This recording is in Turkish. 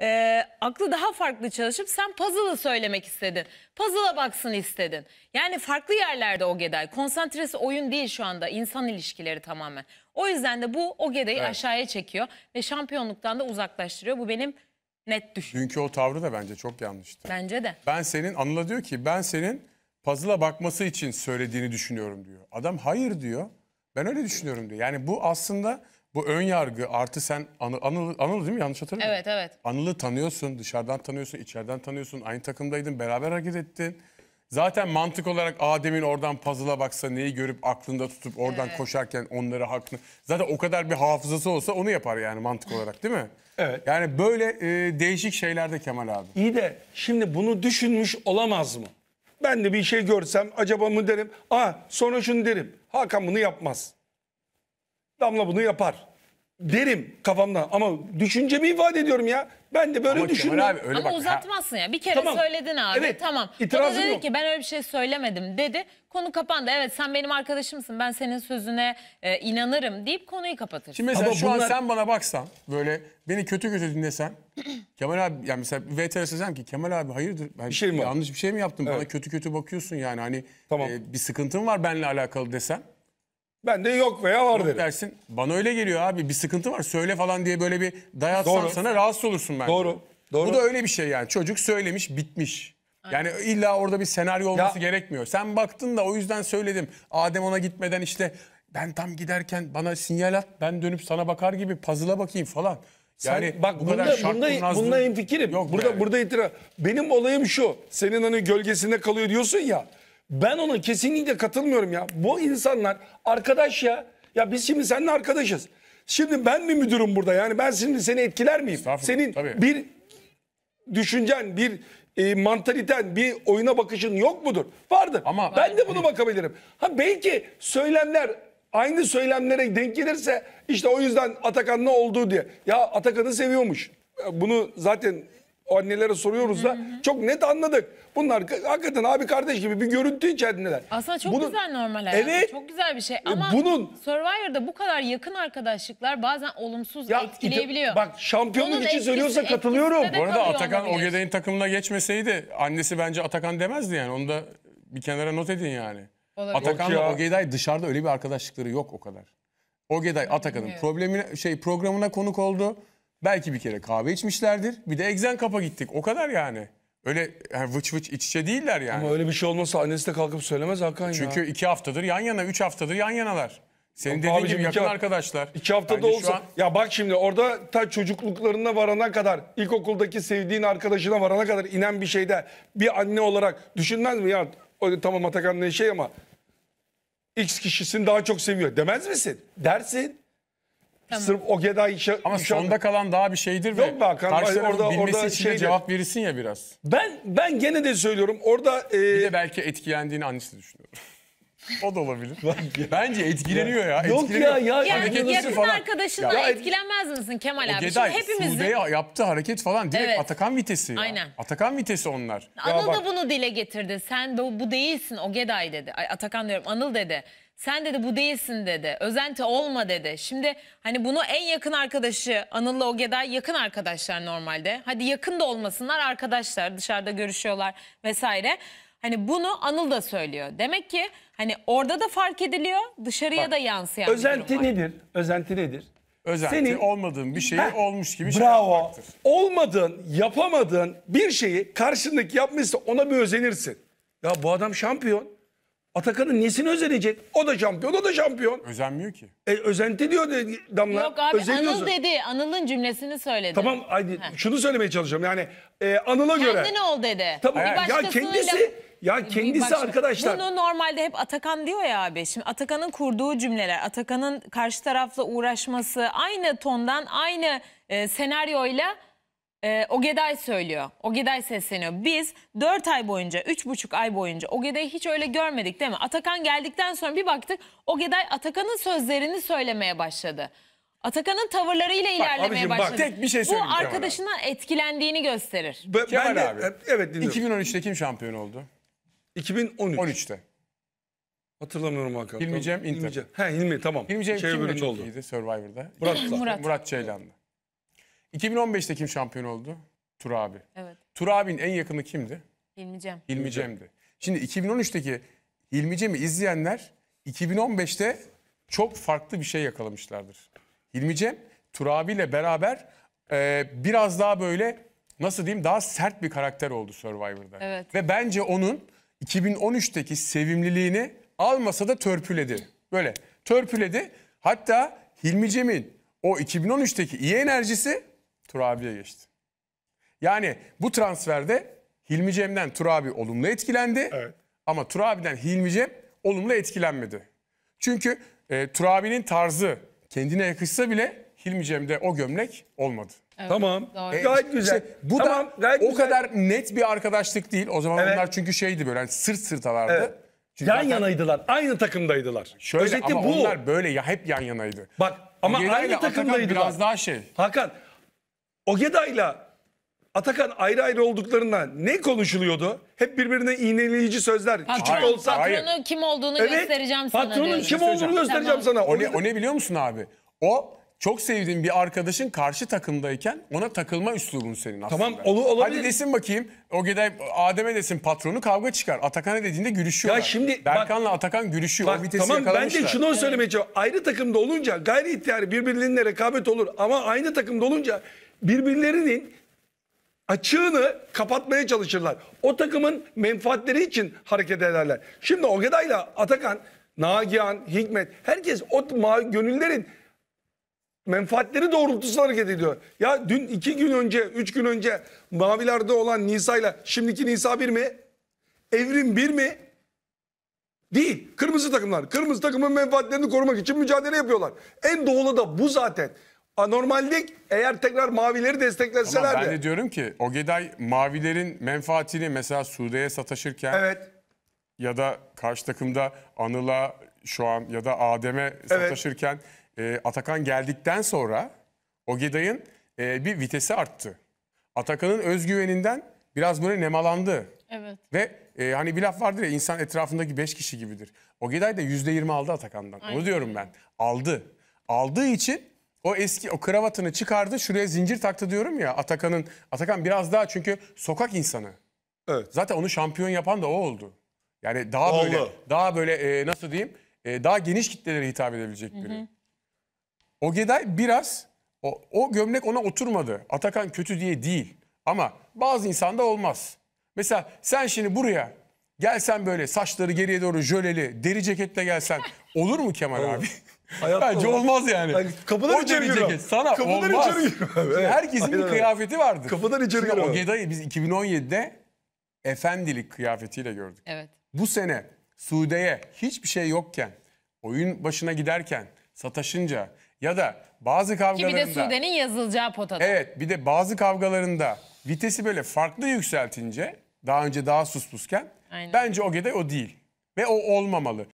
e, aklı daha farklı çalışıp sen puzzle'ı söylemek istedin. Puzzle'a baksın istedin. Yani farklı yerlerde o Geday. Konsantresi oyun değil şu anda. insan ilişkileri tamamen. O yüzden de bu Ogeday'ı Evet. aşağıya çekiyor ve şampiyonluktan da uzaklaştırıyor. Bu benim net düşüncem. Dünkü o tavrı da bence çok yanlıştı. Bence de. Ben senin Anıl'a diyor ki ben senin puzzle'a bakması için söylediğini düşünüyorum diyor. Adam hayır diyor. Ben öyle düşünüyorum diyor. Yani bu aslında bu ön yargı artı sen anı, anıl, anıl değil mi yanlış hatırlamıyorum. Evet evet. Anıl'ı tanıyorsun dışarıdan tanıyorsun içeriden tanıyorsun aynı takımdaydın beraber hareket ettin. Zaten mantık olarak Adem'in oradan puzzle'a baksa neyi görüp aklında tutup oradan evet. koşarken onları haklı. Zaten o kadar bir hafızası olsa onu yapar yani mantık olarak değil mi? Evet. Yani böyle e, değişik şeylerde Kemal abi. İyi de şimdi bunu düşünmüş olamaz mı? Ben de bir şey görsem acaba mı derim. Aa sonra şunu derim. Hakan bunu yapmaz. Damla bunu yapar derim kafamda ama düşüncemi ifade ediyorum ya. Ben de böyle Ama abi öyle Ama bak. uzatmazsın ya. Bir kere Tamam. söyledin abi. Evet. Tamam. İtirazım o dedi yok. ki ben öyle bir şey söylemedim dedi. Konu kapandı. Evet sen benim arkadaşımsın. Ben senin sözüne e, inanırım deyip konuyu kapatır. Şimdi mesela Ama şu bunlar- an sen bana baksan böyle beni kötü kötü dinlesen Kemal abi yani mesela VTR'e desem ki Kemal abi hayırdır ben şey mi yanlış bir şey mi yaptım bana kötü kötü bakıyorsun yani hani Tamam. e, bir sıkıntın var benimle alakalı desen ben de yok veya var derim. dersin. Bana öyle geliyor abi bir sıkıntı var söyle falan diye böyle bir dayatsam Doğru. sana rahatsız olursun ben. Doğru. Doğru. Bu da öyle bir şey yani. Çocuk söylemiş bitmiş. Yani illa orada bir senaryo olması gerekmiyor. Sen baktın da o yüzden söyledim. Adem ona gitmeden işte ben tam giderken bana sinyal at ben dönüp sana bakar gibi puzzle'a bakayım falan. Yani Yani bak bu kadar bunda, şart bunda, kurnazlığı- bunda Yok burada, yani. burada itira. Benim olayım şu. Senin hani gölgesinde kalıyor diyorsun ya. Ben ona kesinlikle katılmıyorum ya. Bu insanlar arkadaş ya. Ya biz şimdi seninle arkadaşız. Şimdi ben mi müdürüm burada? Yani ben şimdi seni etkiler miyim? Senin tabii. bir düşüncen, bir e, mantaliten, bir oyuna bakışın yok mudur? Vardır. Ama ben de bunu bakabilirim. Ha belki söylemler aynı söylemlere denk gelirse işte o yüzden Atakan ne olduğu diye. Ya Atakan'ı seviyormuş. Bunu zaten annelere soruyoruz da çok net anladık. Bunlar hakikaten abi kardeş gibi bir görüntü içerisindeler. Aslında çok Bunun- güzel normal hayat. Evet. Çok güzel bir şey e, ama bunun- Survivor'da bu kadar yakın arkadaşlıklar bazen olumsuz Ya, etkileyebiliyor. Bak şampiyonluk için söylüyorsa katılıyorum. de Bu arada Atakan olabilir. Ogeday'ın takımına geçmeseydi annesi bence Atakan demezdi yani. Onu da bir kenara not edin yani. Olabilir. Yok Atakan'la ya. Ogeday dışarıda öyle bir arkadaşlıkları yok o kadar. Ogeday Atakan'ın problemine şey programına konuk oldu. Belki bir kere kahve içmişlerdir. Bir de egzen kapa gittik. O kadar yani. Öyle yani vıç vıç iç içe değiller yani. Ama öyle bir şey olmasa annesi de kalkıp söylemez Hakan Çünkü ya. Çünkü iki haftadır yan yana, üç haftadır yan yanalar. Senin dediğin gibi yakın iki, arkadaşlar. İki haftada Bence olsa. An... Ya bak şimdi orada ta çocukluklarına varana kadar, ilkokuldaki sevdiğin arkadaşına varana kadar inen bir şeyde bir anne olarak düşünmez mi ya? tamam Atakan ne şey ama X kişisini daha çok seviyor demez misin? Dersin. Tamam. Sırf o Geday işe... Ama işe... sonda kalan daha bir şeydir ve be orada, bilmesi orada için cevap verirsin ya biraz. Ben ben gene de söylüyorum orada... E... Bir de belki etkilendiğini annesi düşünüyorum O da olabilir. Bence etkileniyor ya. Yok etkileniyor. ya ya. Yani yakın falan. arkadaşından ya, etkilenmez misin Kemal abi? Geday, hepimizin... yaptığı hareket falan direkt evet. Atakan vitesi ya. Aynen. Atakan vitesi onlar. Anıl ya, da bunu dile getirdi. Sen de bu değilsin o Geday dedi. Ay, Atakan diyorum Anıl dedi. Sen dedi bu değilsin dedi. Özenti olma dedi. Şimdi hani bunu en yakın arkadaşı Anıl'la Ogeday yakın arkadaşlar normalde. Hadi yakın da olmasınlar arkadaşlar dışarıda görüşüyorlar vesaire. Hani bunu Anıl da söylüyor. Demek ki hani orada da fark ediliyor dışarıya Bak, da yansıyan bir Özenti durum var. nedir? Özenti nedir? Özenti Senin- olmadığın bir şeyi Heh, olmuş gibi şey Bravo. Olmadığın, yapamadığın bir şeyi karşındaki yapmışsa ona bir özenirsin. Ya bu adam şampiyon. Atakan'ın nesini özenecek? O da şampiyon, o da şampiyon. Özenmiyor ki. E, özenti diyor dedi Damla. Yok abi Özeniyorsun. Anıl dedi. Anıl'ın cümlesini söyledi. Tamam hadi Heh. şunu söylemeye çalışacağım. Yani e, Anıl'a göre. Kendin ol dedi. Tamam. Bir Ya kendisi ya kendisi arkadaşlar. Bunu normalde hep Atakan diyor ya abi. Şimdi Atakan'ın kurduğu cümleler, Atakan'ın karşı tarafla uğraşması, aynı tondan, aynı e, senaryoyla e, Ogeday söylüyor. Ogeday sesleniyor. Biz 4 ay boyunca, 3,5 ay boyunca Ogeday'ı hiç öyle görmedik değil mi? Atakan geldikten sonra bir baktık Ogeday Atakan'ın sözlerini söylemeye başladı. Atakan'ın tavırlarıyla ilerlemeye abicim, bak, başladı. tek bir şey Bu söyleyeyim abi. arkadaşına etkilendiğini gösterir. Be- ben de, abi. E, evet 2013'te kim şampiyon oldu? 2013. 13'te. Hatırlamıyorum Hakan. Hilmi Cem, Inter. He Hilmi tamam. Hilmi Cem Şey, kim bölümde oldu. iyiydi Survivor'da? Murat Murat. Murat Ceylan'dı. 2015'te kim şampiyon oldu? Tur abi. Evet. Tur abinin en yakını kimdi? Hilmi Cem. Hilmi Cem'di. Şimdi 2013'teki Hilmi Cem'i izleyenler 2015'te çok farklı bir şey yakalamışlardır. Hilmi Cem Tur abiyle beraber e, biraz daha böyle nasıl diyeyim daha sert bir karakter oldu Survivor'da. Evet. Ve bence onun 2013'teki sevimliliğini almasa da törpüledi. Böyle törpüledi. Hatta Hilmi Cem'in o 2013'teki iyi enerjisi Turabi'ye geçti. Yani bu transferde Hilmi Cem'den Turabi olumlu etkilendi. Evet. Ama Turabi'den Hilmi Cem olumlu etkilenmedi. Çünkü e, Turabi'nin tarzı kendine yakışsa bile Hilmi Cem'de o gömlek olmadı. Evet, tamam. E, gayet e, güzel. Işte, bu tamam, da gayet o güzel. kadar net bir arkadaşlık değil. O zaman evet. onlar çünkü şeydi böyle yani sırt sırtalardı. Evet. Çünkü yan yanaydılar. Aynı takımdaydılar. Şöyle Özetle ama bu. onlar böyle ya hep yan yanaydı. Bak ama Yeri aynı takımdaydılar. Biraz daha şey. Hakan ile Atakan ayrı ayrı olduklarından ne konuşuluyordu? Hep birbirine iğneleyici sözler. Küçük Hayır, olsa hayır. kim olduğunu Evet, göstereceğim sana patronun kim olduğunu göstereceğim Tamam. sana. O ne, o ne biliyor musun abi? O çok sevdiğin bir arkadaşın karşı takımdayken ona takılma üslubun senin aslında. Tamam, olu- olabilir. Hadi desin bakayım. O Geday Adem'e desin patronu kavga çıkar. Atakan'a dediğinde gürüşüyorlar. Ya şimdi Berkan'la Atakan gürüşüyor. Bak, o vitesi tamam ben yakalamışlar. de şunu söylemeye çalışıyorum. Ayrı takımda olunca gayri ihtiyar birbirlerine rekabet olur ama aynı takımda olunca birbirlerinin açığını kapatmaya çalışırlar. O takımın menfaatleri için hareket ederler. Şimdi ile Atakan, Nagihan, Hikmet herkes o gönüllerin menfaatleri doğrultusunda hareket ediyor. Ya dün iki gün önce, üç gün önce Maviler'de olan Nisa ile şimdiki Nisa bir mi? Evrim bir mi? Değil. Kırmızı takımlar. Kırmızı takımın menfaatlerini korumak için mücadele yapıyorlar. En doğulu da bu zaten anormallik eğer tekrar mavileri destekleseler Ama ben de diyorum ki Ogeday mavilerin menfaatini mesela Sude'ye sataşırken evet. ya da karşı takımda Anıl'a şu an ya da Adem'e evet. sataşırken e, Atakan geldikten sonra Ogeday'ın e, bir vitesi arttı. Atakan'ın özgüveninden biraz böyle nemalandı. Evet. Ve e, hani bir laf vardır ya insan etrafındaki 5 kişi gibidir. Ogeday da %20 aldı Atakan'dan. Aynen. Onu diyorum ben. Aldı. Aldığı için o eski o kravatını çıkardı şuraya zincir taktı diyorum ya Atakan'ın. Atakan biraz daha çünkü sokak insanı. Evet. Zaten onu şampiyon yapan da o oldu. Yani daha Oğlu. böyle daha böyle e, nasıl diyeyim? E, daha geniş kitlelere hitap edebilecek biri. Hı hı. Ogeday biraz o, o gömlek ona oturmadı. Atakan kötü diye değil ama bazı insanda olmaz. Mesela sen şimdi buraya Gelsen böyle saçları geriye doğru jöleli, deri ceketle gelsen olur mu Kemal abi? Hayatta Bence olmaz, yani. yani kapıdan içeri deri giriyor. sana Kapıdan olmaz. içeri Evet, Herkesin aynen bir kıyafeti vardır. Kapıdan içeri Şimdi O Ogeday'ı biz 2017'de efendilik kıyafetiyle gördük. Evet. Bu sene Sude'ye hiçbir şey yokken, oyun başına giderken, sataşınca ya da bazı kavgalarında. Ki bir de Sude'nin yazılacağı potada. Evet bir de bazı kavgalarında vitesi böyle farklı yükseltince daha önce daha suspusken. Aynen. Bence Ogeday o değil. Ve o olmamalı.